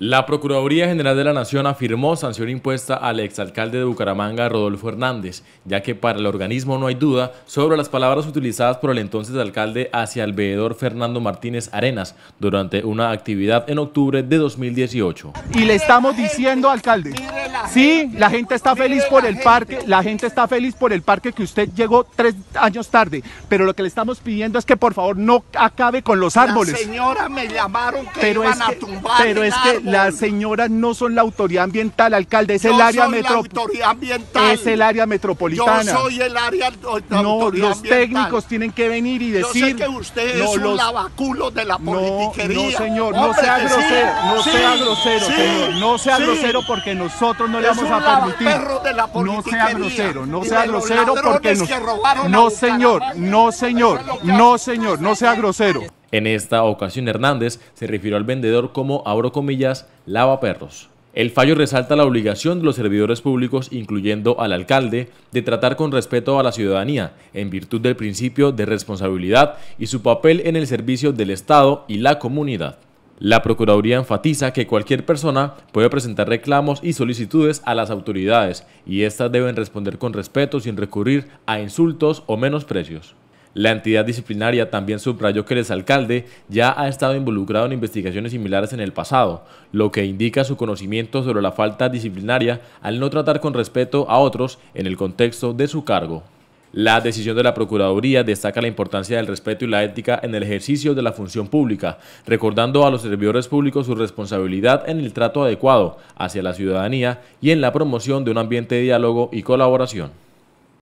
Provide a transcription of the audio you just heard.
La Procuraduría General de la Nación afirmó sanción impuesta al exalcalde de Bucaramanga, Rodolfo Hernández, ya que para el organismo no hay duda sobre las palabras utilizadas por el entonces alcalde hacia el veedor Fernando Martínez Arenas durante una actividad en octubre de 2018. Y le estamos diciendo, alcalde, sí, la gente está feliz por el parque, la gente está feliz por el parque que usted llegó tres años tarde, pero lo que le estamos pidiendo es que por favor no acabe con los árboles. señora me llamaron que pero es a tumbar pero es las señoras no son la autoridad ambiental, alcalde, es el área metropolitana. Es el área metropolitana. Yo soy el área No, los técnicos tienen que venir y decir. no, los... de la politiquería. No, señor, no sea grosero, no sea grosero, señor, no sea grosero porque nosotros no le vamos a permitir. no sea grosero, no sea grosero porque nos... No, señor, no, señor, no, señor, no sea grosero. En esta ocasión Hernández se refirió al vendedor como, abro comillas, lava perros». El fallo resalta la obligación de los servidores públicos, incluyendo al alcalde, de tratar con respeto a la ciudadanía, en virtud del principio de responsabilidad y su papel en el servicio del Estado y la comunidad. La Procuraduría enfatiza que cualquier persona puede presentar reclamos y solicitudes a las autoridades y éstas deben responder con respeto sin recurrir a insultos o menosprecios. La entidad disciplinaria también subrayó que el exalcalde ya ha estado involucrado en investigaciones similares en el pasado, lo que indica su conocimiento sobre la falta disciplinaria al no tratar con respeto a otros en el contexto de su cargo. La decisión de la Procuraduría destaca la importancia del respeto y la ética en el ejercicio de la función pública, recordando a los servidores públicos su responsabilidad en el trato adecuado hacia la ciudadanía y en la promoción de un ambiente de diálogo y colaboración.